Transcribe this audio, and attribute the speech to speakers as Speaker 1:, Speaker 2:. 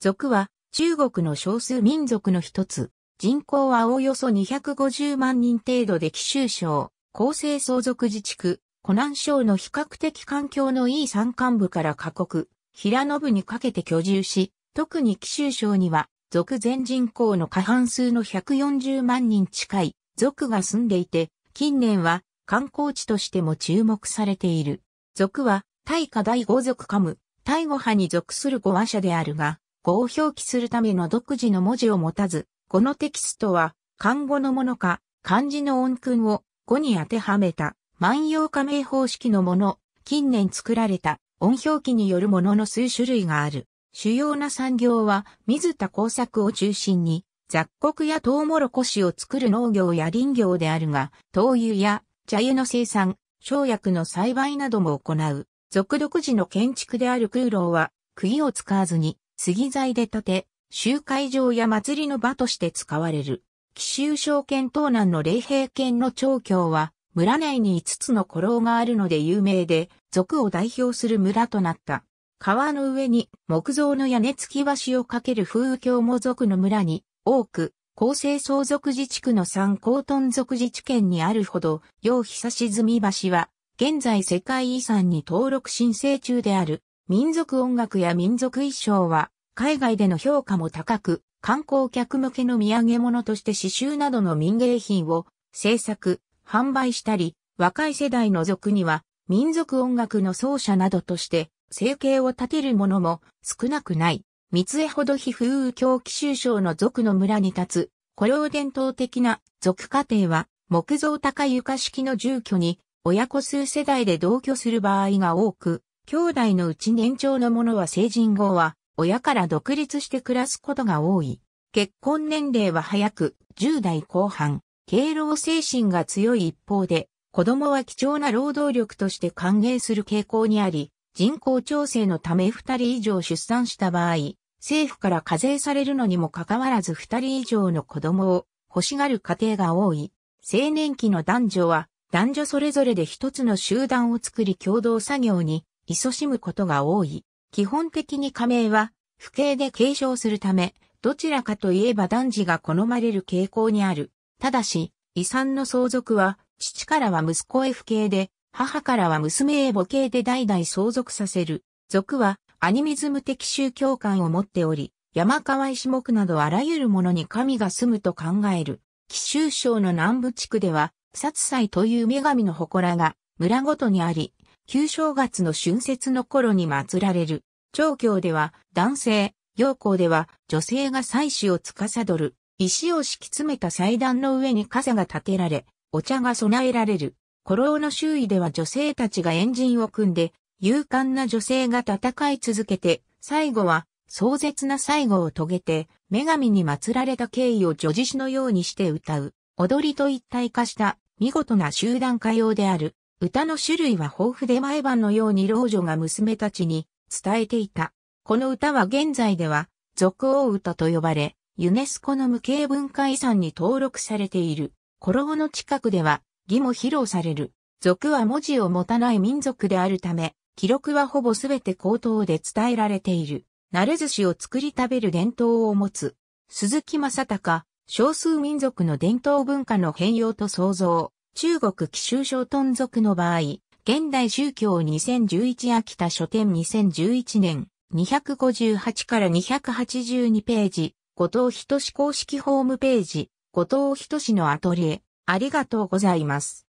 Speaker 1: 族は中国の少数民族の一つ。人口はおおよそ250万人程度で貴州省、厚生相続自治区、湖南省の比較的環境のいい山間部から過酷、平野部にかけて居住し、特に貴州省には、族全人口の過半数の140万人近い族が住んでいて、近年は観光地としても注目されている。族は、大化第五族カム、大語派に属する五和社であるが、語を表記するための独自の文字を持たず、語のテキストは、漢語のものか、漢字の音訓を語に当てはめた、万葉加盟方式のもの、近年作られた音表記によるものの数種類がある。主要な産業は、水田工作を中心に、雑穀やトウモロコシを作る農業や林業であるが、灯油や茶油の生産、生薬の栽培なども行う。俗独自の建築である空楼は、釘を使わずに、杉材で建て、集会場や祭りの場として使われる。奇襲小券東南の霊平県の長京は、村内に5つの古老があるので有名で、族を代表する村となった。川の上に木造の屋根付き橋をかける風景も族の村に多く、厚生相続自治区の三高ト族自治県にあるほど、陽久しずみ橋は、現在世界遺産に登録申請中である。民族音楽や民族衣装は、海外での評価も高く、観光客向けの土産物として刺繍などの民芸品を制作、販売したり、若い世代の族には民族音楽の奏者などとして生計を立てる者も少なくない。三重ほど非風雨狂気州省の族の村に立つ、古用伝統的な族家庭は木造高床式の住居に親子数世代で同居する場合が多く、兄弟のうち年長の者は成人後は、親から独立して暮らすことが多い。結婚年齢は早く、10代後半、敬老精神が強い一方で、子供は貴重な労働力として歓迎する傾向にあり、人口調整のため2人以上出産した場合、政府から課税されるのにもかかわらず2人以上の子供を欲しがる家庭が多い。青年期の男女は男女それぞれで一つの集団を作り共同作業に勤しむことが多い。基本的に加盟は、不敬で継承するため、どちらかといえば男児が好まれる傾向にある。ただし、遺産の相続は、父からは息子へ不敬で、母からは娘へ母系で代々相続させる。族は、アニミズム的宗教観を持っており、山川石木などあらゆるものに神が住むと考える。紀州省の南部地区では、殺祭という女神の祠が村ごとにあり、旧正月の春節の頃に祀られる。長教では男性、陽光では女性が祭祀を司る。石を敷き詰めた祭壇の上に傘が立てられ、お茶が備えられる。古老の周囲では女性たちが円陣を組んで、勇敢な女性が戦い続けて、最後は壮絶な最後を遂げて、女神に祀られた経緯を女子詩のようにして歌う、踊りと一体化した見事な集団歌謡である。歌の種類は豊富で毎晩のように老女が娘たちに伝えていた。この歌は現在では、俗王歌と呼ばれ、ユネスコの無形文化遺産に登録されている。コロの近くでは、義も披露される。俗は文字を持たない民族であるため、記録はほぼすべて口頭で伝えられている。慣れ寿司を作り食べる伝統を持つ。鈴木正隆、少数民族の伝統文化の変容と創造。中国貴州諸豚族の場合、現代宗教2011秋田書店2011年258から282ページ、後藤仁公式ホームページ、後藤仁のアトリエ、ありがとうございます。